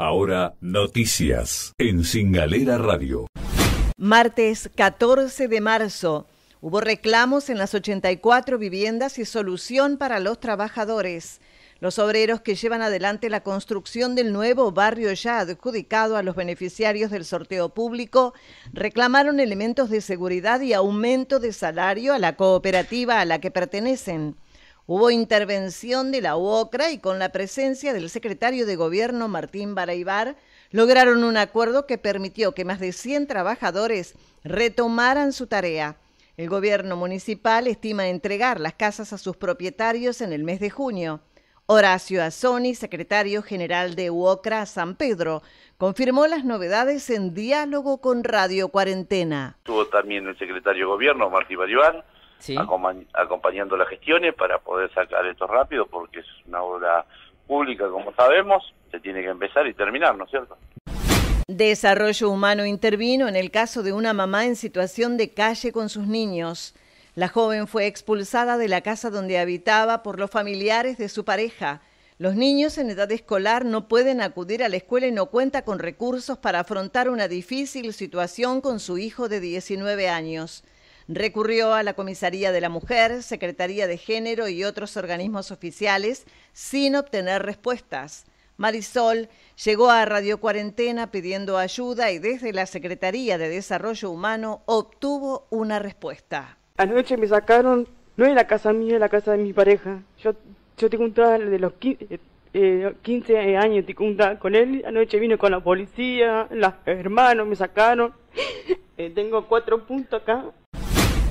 Ahora, noticias en Singalera Radio. Martes 14 de marzo. Hubo reclamos en las 84 viviendas y solución para los trabajadores. Los obreros que llevan adelante la construcción del nuevo barrio ya adjudicado a los beneficiarios del sorteo público reclamaron elementos de seguridad y aumento de salario a la cooperativa a la que pertenecen. Hubo intervención de la UOCRA y con la presencia del secretario de Gobierno Martín Baraibar lograron un acuerdo que permitió que más de 100 trabajadores retomaran su tarea. El gobierno municipal estima entregar las casas a sus propietarios en el mes de junio. Horacio Azoni, secretario general de UOCRA San Pedro, confirmó las novedades en diálogo con Radio Cuarentena. Tuvo también el secretario de Gobierno, Martín Baraibar, acompañando las gestiones para poder sacar esto rápido, porque es una obra pública, como sabemos, se tiene que empezar y terminar, ¿no es cierto? Desarrollo Humano intervino en el caso de una mamá en situación de calle con sus niños. La joven fue expulsada de la casa donde habitaba por los familiares de su pareja. Los niños en edad escolar no pueden acudir a la escuela y no cuenta con recursos para afrontar una difícil situación con su hijo de 19 años. Recurrió a la Comisaría de la Mujer, Secretaría de Género y otros organismos oficiales sin obtener respuestas. Marisol llegó a Radio Cuarentena pidiendo ayuda y desde la Secretaría de Desarrollo Humano obtuvo una respuesta. Anoche me sacaron, no es la casa mía, es la casa de mi pareja. Yo, yo tengo un traje de los 15, eh, años, tengo un con él. Anoche vino con la policía, los hermanos me sacaron. Eh, tengo cuatro puntos acá.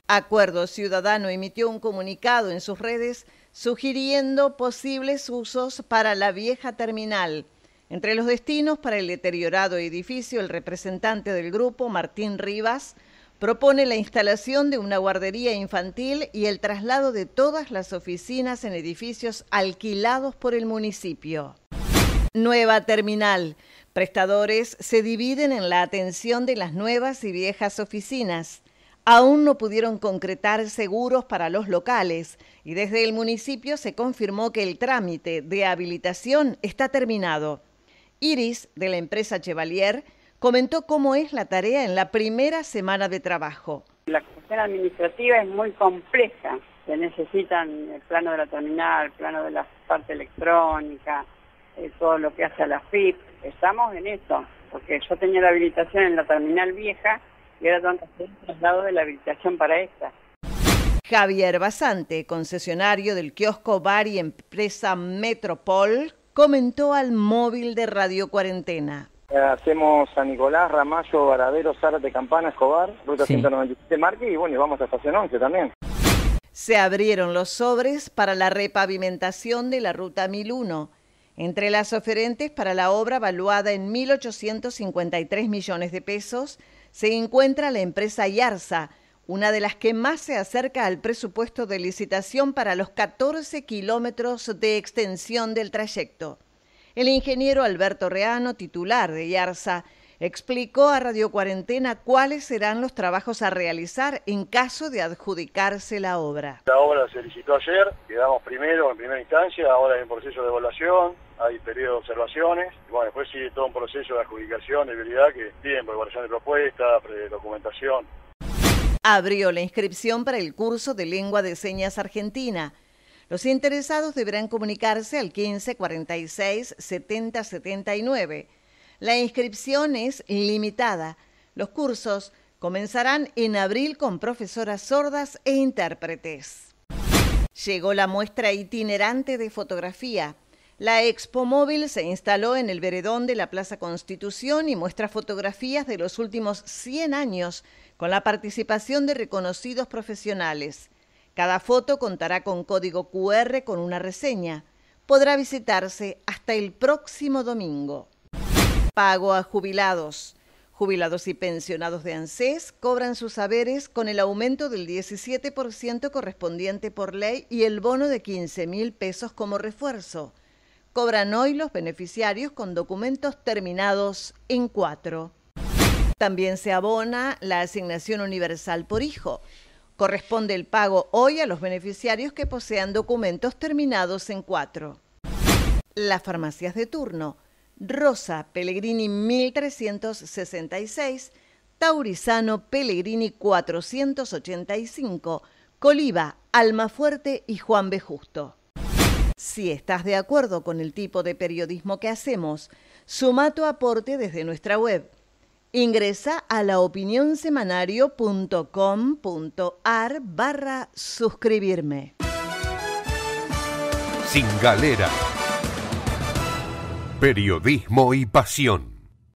Acuerdo Ciudadano emitió un comunicado en sus redes sugiriendo posibles usos para la vieja terminal. Entre los destinos para el deteriorado edificio, el representante del grupo, Martín Rivas, propone la instalación de una guardería infantil y el traslado de todas las oficinas en edificios alquilados por el municipio. Nueva terminal. Prestadores se dividen en la atención de las nuevas y viejas oficinas aún no pudieron concretar seguros para los locales y desde el municipio se confirmó que el trámite de habilitación está terminado. Iris, de la empresa Chevalier, comentó cómo es la tarea en la primera semana de trabajo. La cuestión administrativa es muy compleja. Se necesitan el plano de la terminal, el plano de la parte electrónica, eh, todo lo que hace a la FIP. Estamos en eso, porque yo tenía la habilitación en la terminal vieja y era traslado de la habilitación para esta. Javier Basante, concesionario del kiosco Bar y empresa Metropol, comentó al móvil de Radio Cuarentena. Eh, hacemos a Nicolás, Ramallo, Varadero, de Campana, Escobar, Ruta 197 Marque y bueno, y vamos a Estación 11 también. Se abrieron los sobres para la repavimentación de la Ruta 1001. Entre las oferentes para la obra valuada en 1.853 millones de pesos, se encuentra la empresa Yarza, una de las que más se acerca al presupuesto de licitación para los 14 kilómetros de extensión del trayecto. El ingeniero Alberto Reano, titular de Yarza, Explicó a Radio Cuarentena cuáles serán los trabajos a realizar en caso de adjudicarse la obra. La obra se licitó ayer, quedamos primero en primera instancia, ahora en proceso de evaluación, hay periodo de observaciones, bueno, después sigue todo un proceso de adjudicación, de habilidad, que tiempo, evaluación de propuestas, documentación. Abrió la inscripción para el curso de lengua de señas argentina. Los interesados deberán comunicarse al 1546 7079 la inscripción es limitada. Los cursos comenzarán en abril con profesoras sordas e intérpretes. Llegó la muestra itinerante de fotografía. La Expo Móvil se instaló en el veredón de la Plaza Constitución y muestra fotografías de los últimos 100 años con la participación de reconocidos profesionales. Cada foto contará con código QR con una reseña. Podrá visitarse hasta el próximo domingo pago a jubilados. Jubilados y pensionados de ANSES cobran sus haberes con el aumento del 17% correspondiente por ley y el bono de 15 mil pesos como refuerzo. Cobran hoy los beneficiarios con documentos terminados en cuatro. También se abona la asignación universal por hijo. Corresponde el pago hoy a los beneficiarios que posean documentos terminados en cuatro. Las farmacias de turno Rosa Pellegrini 1366, Taurizano Pellegrini 485, Coliba, Almafuerte y Juan B. Justo. Si estás de acuerdo con el tipo de periodismo que hacemos, suma tu aporte desde nuestra web. Ingresa a laopinionsemanario.com.ar barra suscribirme. Sin galera. Periodismo y pasión.